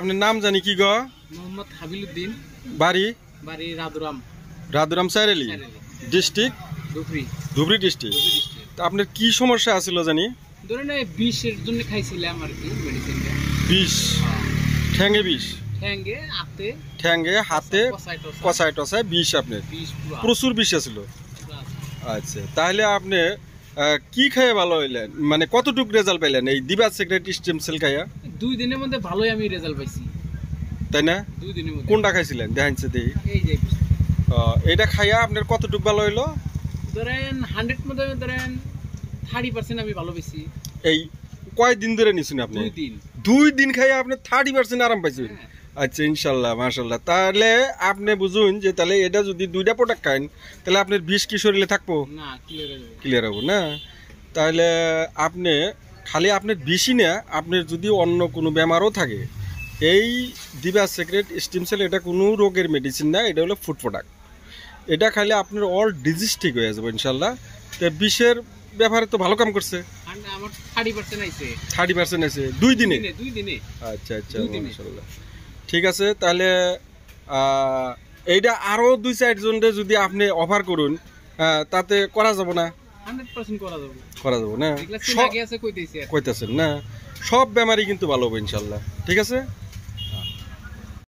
আপনার নাম জানি কি গ মোহাম্মদ হাবিলুদ্দিন বাড়ি বাড়ি রাধুরাম রাধুরাম সাইরেলি ডিস্ট্রিক্ট ধুবড়ি ধুবড়ি ডিস্ট্রিক্ট আপনার কি সমস্যা আছিল জানি ধরেন বিষের জন্য খাইছিলাম আর কি বিষ হ্যাঁ। ঠ্যাঙ্গে বিষ ঠ্যাঙ্গে হাতে ঠ্যাঙ্গে হাতে কষায় টসায় বিষ আপনার প্রচুর বিষ আছিল আচ্ছা তাহলে আপনি কি খাইয়া ভালো হইলেন মানে কতটুকু রেজাল্ট পাইলেন এই দিবা সেক্রেটারি স্টেম সেল খাইয়া দুই দিনের মধ্যে ভালোই আমি রেজাল্ট পাইছি তাই না দুই দিনের মধ্যে কোনটা খাইছিলেন দেখাইছে দেই এই যে এটা খাইয়া আপনার কতটুকু ভালো হইলো ধরেন হান্ড্রেড মধ্যে ধরেন থার্টি পার্সেন্ট আমি ভালো পাইছি এই কয়দিন ধরে নিছেন আপনি দুই দিন দুই দিন খাইয়া আপনি থার্টি পার্সেন্ট আরাম পাইছেন হ্যাঁ। আচ্ছা ইনশাল্লাহ মার্শাল্লাহ তাহলে আপনি বুঝুন যে তাহলে এটা যদি দুইটা প্রোডাক্ট খান তাহলে আপনার বিষ কি শরীরে থাকবো না ক্লিয়ার হবো না তাহলে আপনি খালি আপনার বেশি না আপনার যদি অন্য কোনো বেমারও থাকে এই দিবা সিক্রেট স্টিম সেল এটা কোনো রোগের মেডিসিন না এটা হলো ফুড প্রোডাক্ট এটা খালি আপনার অল ডিজিজ ঠিক হয়ে যাবে ইনশাল্লাহ তো বিষের ব্যাপারে তো ভালো কাম করছে থার্টি পার্সেন্ট আছে দুই দিনে আচ্ছা আচ্ছা ইনশাল্লাহ ঠিক আছে তাহলে এইটা আরও দুই চারজনদের যদি আপনি অফার করুন তাতে করা যাব না করা যাবে না কইতেছেন না সব বেমারই কিন্তু ভালো হবে ইনশাল্লাহ ঠিক আছে